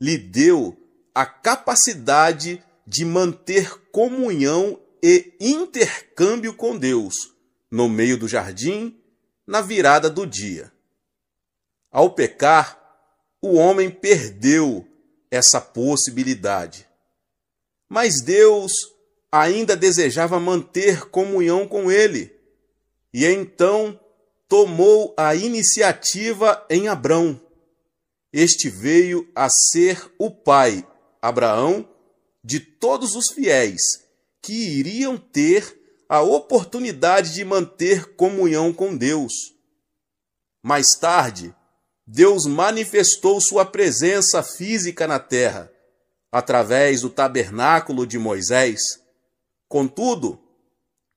lhe deu a capacidade de manter comunhão e intercâmbio com Deus no meio do jardim, na virada do dia. Ao pecar, o homem perdeu essa possibilidade. Mas Deus ainda desejava manter comunhão com ele. E então tomou a iniciativa em Abrão. Este veio a ser o pai, Abraão, de todos os fiéis que iriam ter a oportunidade de manter comunhão com Deus. Mais tarde, Deus manifestou sua presença física na terra através do tabernáculo de Moisés. Contudo,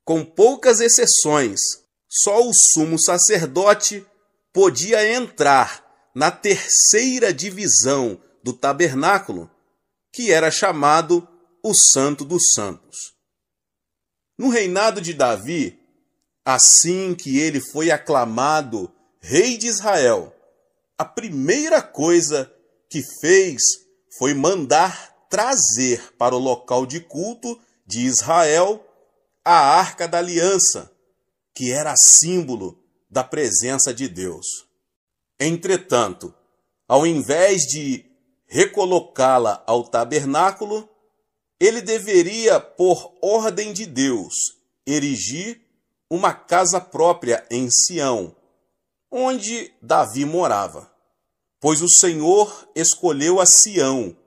com poucas exceções, só o sumo sacerdote podia entrar na terceira divisão do tabernáculo, que era chamado o Santo dos Santos. No reinado de Davi, assim que ele foi aclamado rei de Israel, a primeira coisa que fez foi mandar trazer para o local de culto de Israel a arca da aliança, que era símbolo da presença de Deus. Entretanto, ao invés de recolocá-la ao tabernáculo, ele deveria, por ordem de Deus, erigir uma casa própria em Sião, onde Davi morava. Pois o Senhor escolheu a Sião,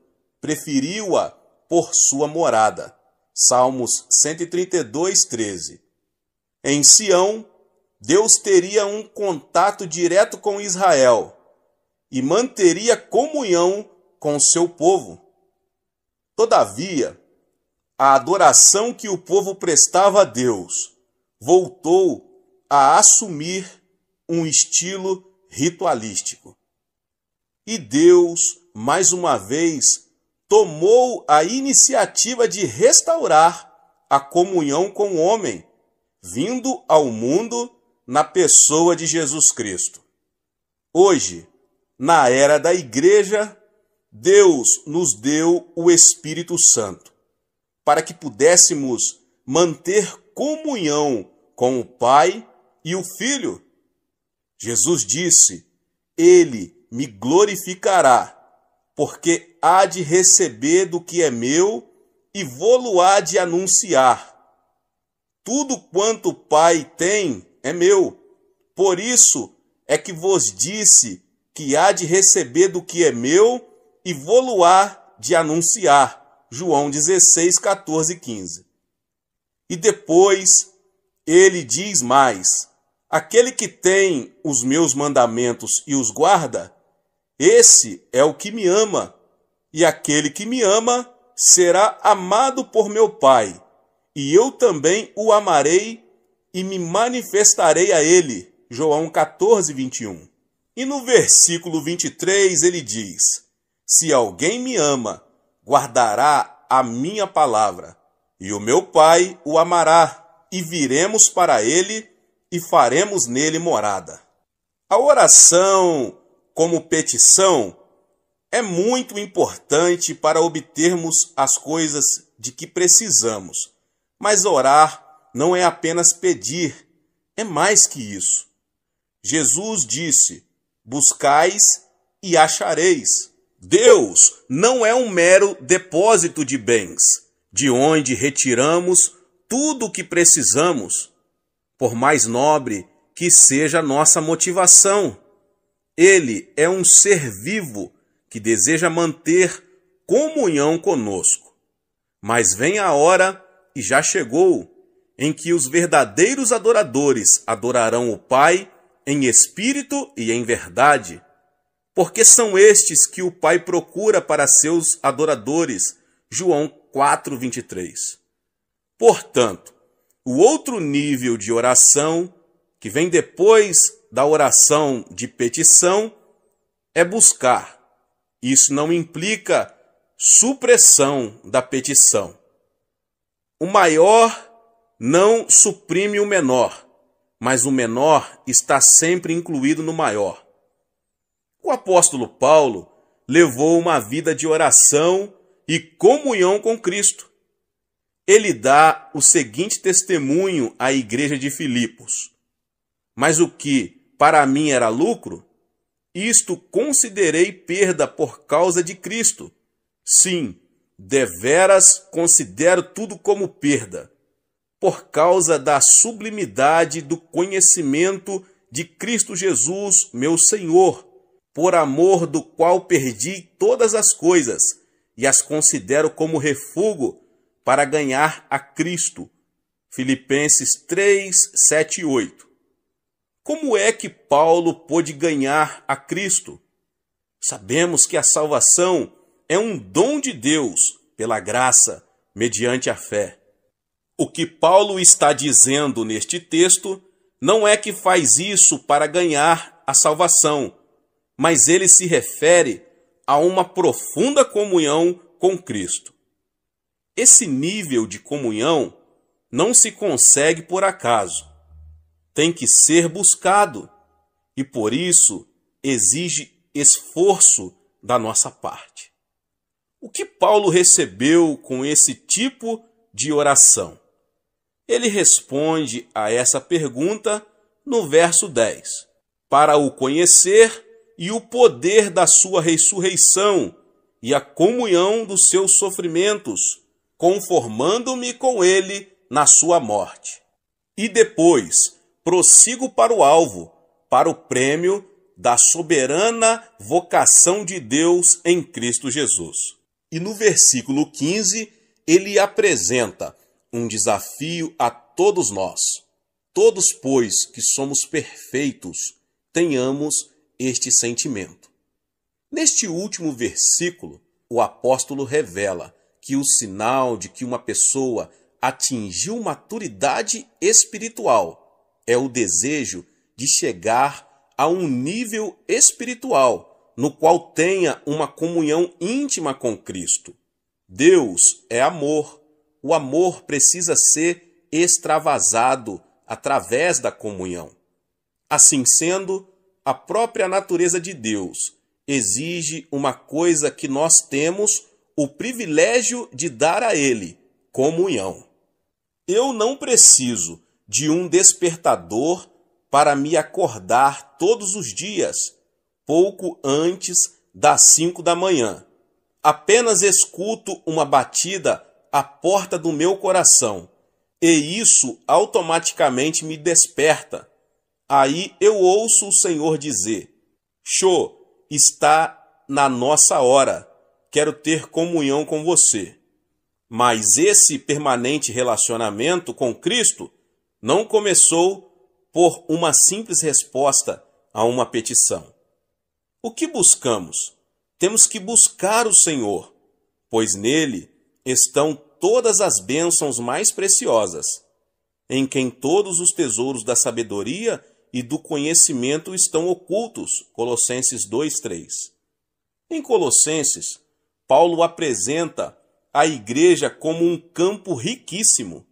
preferiu-a por sua morada. Salmos 132, 13. Em Sião, Deus teria um contato direto com Israel e manteria comunhão com seu povo. Todavia, a adoração que o povo prestava a Deus voltou a assumir um estilo ritualístico. E Deus, mais uma vez, tomou a iniciativa de restaurar a comunhão com o homem, vindo ao mundo na pessoa de Jesus Cristo. Hoje, na era da Igreja, Deus nos deu o Espírito Santo para que pudéssemos manter comunhão com o Pai e o Filho. Jesus disse: Ele me glorificará, porque há de receber do que é meu e vou-lo há de anunciar. Tudo quanto o Pai tem é meu. Por isso é que vos disse que há de receber do que é meu e vou-lo há de anunciar. João 16, 14 e 15. E depois ele diz mais: Aquele que tem os meus mandamentos e os guarda, esse é o que me ama, e aquele que me ama será amado por meu Pai, e eu também o amarei e me manifestarei a ele. João 14, 21. E no versículo 23 ele diz: Se alguém me ama, guardará a minha palavra, e o meu Pai o amará, e viremos para ele e faremos nele morada. A oração como petição é muito importante para obtermos as coisas de que precisamos. Mas orar não é apenas pedir, é mais que isso. Jesus disse: Buscais e achareis. Deus não é um mero depósito de bens, de onde retiramos tudo o que precisamos, por mais nobre que seja a nossa motivação. Ele é um ser vivo que deseja manter comunhão conosco. Mas vem a hora, e já chegou, em que os verdadeiros adoradores adorarão o Pai em espírito e em verdade, porque são estes que o Pai procura para seus adoradores. João 4:23. Portanto, o outro nível de oração que vem depois da oração de petição, é buscar. Isso não implica supressão da petição. O maior não suprime o menor, mas o menor está sempre incluído no maior. O apóstolo Paulo levou uma vida de oração e comunhão com Cristo. Ele dá o seguinte testemunho à igreja de Filipos: mas o que para mim era lucro, isto considerei perda por causa de Cristo. Sim, deveras considero tudo como perda, por causa da sublimidade do conhecimento de Cristo Jesus, meu Senhor, por amor do qual perdi todas as coisas e as considero como refúgio para ganhar a Cristo. Filipenses 3, 7 e 8. Como é que Paulo pôde ganhar a Cristo? Sabemos que a salvação é um dom de Deus pela graça, mediante a fé. O que Paulo está dizendo neste texto não é que faz isso para ganhar a salvação, mas ele se refere a uma profunda comunhão com Cristo. Esse nível de comunhão não se consegue por acaso tem que ser buscado e por isso exige esforço da nossa parte. O que Paulo recebeu com esse tipo de oração? Ele responde a essa pergunta no verso 10: Para o conhecer e o poder da sua ressurreição e a comunhão dos seus sofrimentos, conformando-me com ele na sua morte. E depois, prossigo para o alvo, para o prêmio da soberana vocação de Deus em Cristo Jesus. E no versículo 15, ele apresenta um desafio a todos nós. Todos, pois, que somos perfeitos, tenhamos este sentimento. Neste último versículo, o apóstolo revela que o sinal de que uma pessoa atingiu maturidade espiritual é o desejo de chegar a um nível espiritual no qual tenha uma comunhão íntima com Cristo. Deus é amor. O amor precisa ser extravasado através da comunhão. Assim sendo, a própria natureza de Deus exige uma coisa que nós temos o privilégio de dar a Ele: comunhão. Eu não preciso de um despertador para me acordar todos os dias, pouco antes das cinco da manhã. Apenas escuto uma batida à porta do meu coração, e isso automaticamente me desperta. Aí eu ouço o Senhor dizer: Show, está na nossa hora, quero ter comunhão com você. Mas esse permanente relacionamento com Cristo não começou por uma simples resposta a uma petição. O que buscamos? Temos que buscar o Senhor, pois nele estão todas as bênçãos mais preciosas, em quem todos os tesouros da sabedoria e do conhecimento estão ocultos. Colossenses 2:3. Em Colossenses, Paulo apresenta a igreja como um campo riquíssimo.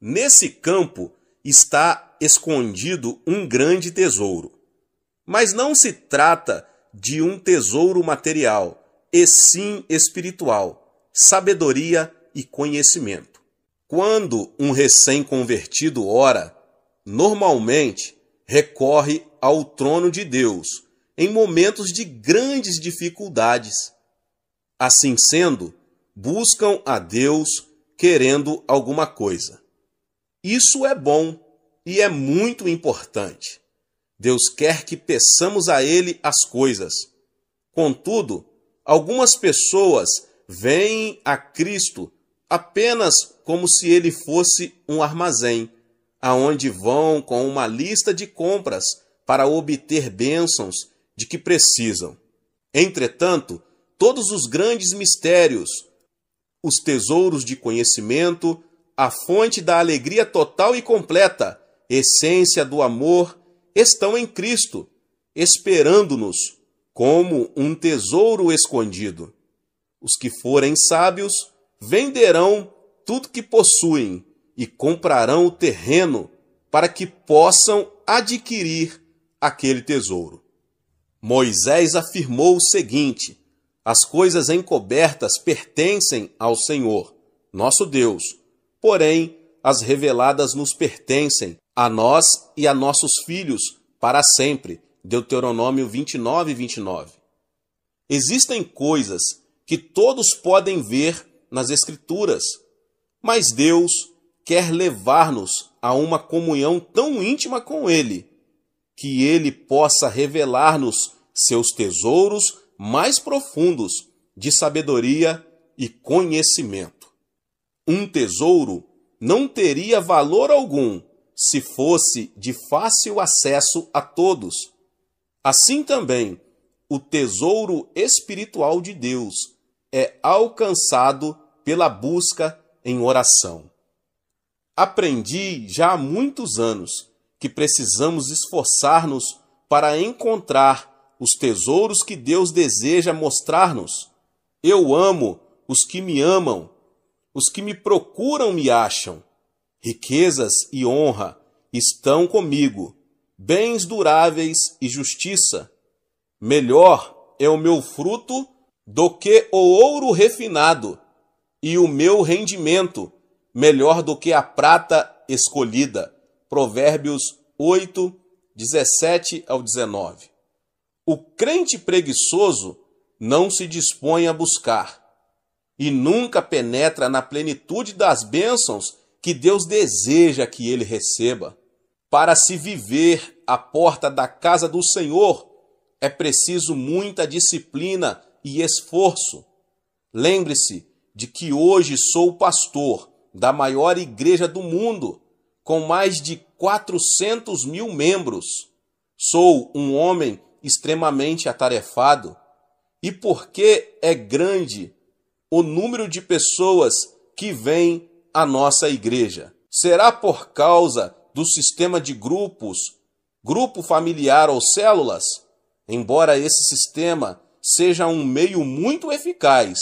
Nesse campo está escondido um grande tesouro. Mas não se trata de um tesouro material, e sim espiritual, sabedoria e conhecimento. Quando um recém-convertido ora, normalmente recorre ao trono de Deus em momentos de grandes dificuldades. Assim sendo, buscam a Deus querendo alguma coisa. Isso é bom e é muito importante. Deus quer que peçamos a Ele as coisas. Contudo, algumas pessoas veem a Cristo apenas como se ele fosse um armazém, aonde vão com uma lista de compras para obter bênçãos de que precisam. Entretanto, todos os grandes mistérios, os tesouros de conhecimento, a fonte da alegria total e completa, essência do amor, estão em Cristo, esperando-nos como um tesouro escondido. Os que forem sábios venderão tudo que possuem e comprarão o terreno para que possam adquirir aquele tesouro. Moisés afirmou o seguinte: As coisas encobertas pertencem ao Senhor, nosso Deus porém as reveladas nos pertencem, a nós e a nossos filhos, para sempre. Deuteronômio 29, 29. Existem coisas que todos podem ver nas Escrituras, mas Deus quer levar-nos a uma comunhão tão íntima com Ele, que Ele possa revelar-nos seus tesouros mais profundos de sabedoria e conhecimento. Um tesouro não teria valor algum se fosse de fácil acesso a todos. Assim também, o tesouro espiritual de Deus é alcançado pela busca em oração. Aprendi já há muitos anos que precisamos esforçar-nos para encontrar os tesouros que Deus deseja mostrar-nos. Eu amo os que me amam os que me procuram me acham. Riquezas e honra estão comigo, bens duráveis e justiça. Melhor é o meu fruto do que o ouro refinado, e o meu rendimento melhor do que a prata escolhida. Provérbios 8, 17 ao 19. O crente preguiçoso não se dispõe a buscar, e nunca penetra na plenitude das bênçãos que Deus deseja que ele receba. Para se viver à porta da casa do Senhor, é preciso muita disciplina e esforço. Lembre-se de que hoje sou pastor da maior igreja do mundo, com mais de 400 mil membros. Sou um homem extremamente atarefado. E porque é grande o número de pessoas que vêm à nossa igreja? Será por causa do sistema de grupos, grupo familiar ou células? Embora esse sistema seja um meio muito eficaz,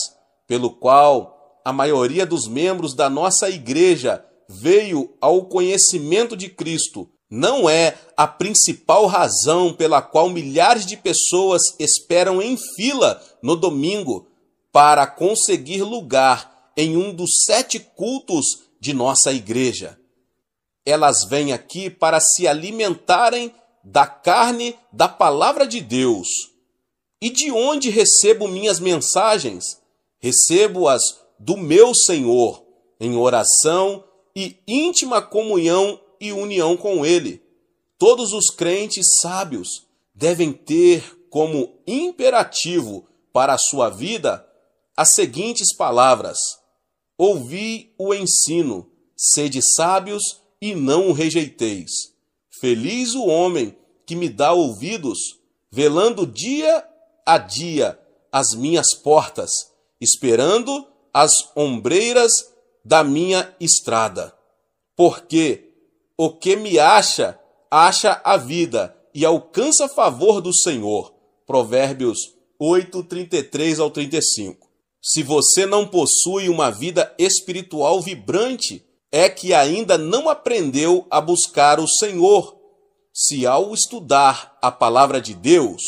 pelo qual a maioria dos membros da nossa igreja veio ao conhecimento de Cristo, não é a principal razão pela qual milhares de pessoas esperam em fila no domingo para conseguir lugar em um dos sete cultos de nossa igreja. Elas vêm aqui para se alimentarem da carne da palavra de Deus. E de onde recebo minhas mensagens? Recebo-as do meu Senhor, em oração e íntima comunhão e união com Ele. Todos os crentes sábios devem ter como imperativo para a sua vida as seguintes palavras: Ouvi o ensino, sede sábios e não o rejeiteis. Feliz o homem que me dá ouvidos, velando dia a dia as minhas portas, esperando as ombreiras da minha estrada. Porque o que me acha, acha a vida e alcança favor do Senhor. Provérbios 8, 33 ao 35. Se você não possui uma vida espiritual vibrante, é que ainda não aprendeu a buscar o Senhor. Se ao estudar a palavra de Deus,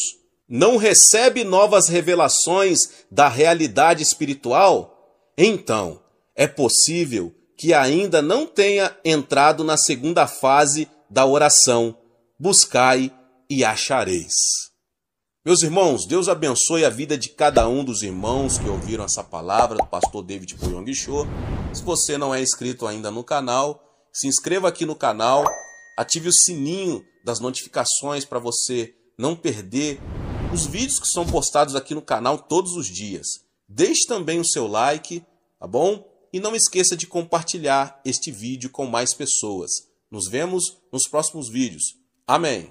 não recebe novas revelações da realidade espiritual, então é possível que ainda não tenha entrado na segunda fase da oração: buscai e achareis. Meus irmãos, Deus abençoe a vida de cada um dos irmãos que ouviram essa palavra do pastor David Puyong Cho. Se você não é inscrito ainda no canal, se inscreva aqui no canal, ative o sininho das notificações para você não perder os vídeos que são postados aqui no canal todos os dias. Deixe também o seu like, tá bom? E não esqueça de compartilhar este vídeo com mais pessoas. Nos vemos nos próximos vídeos. Amém.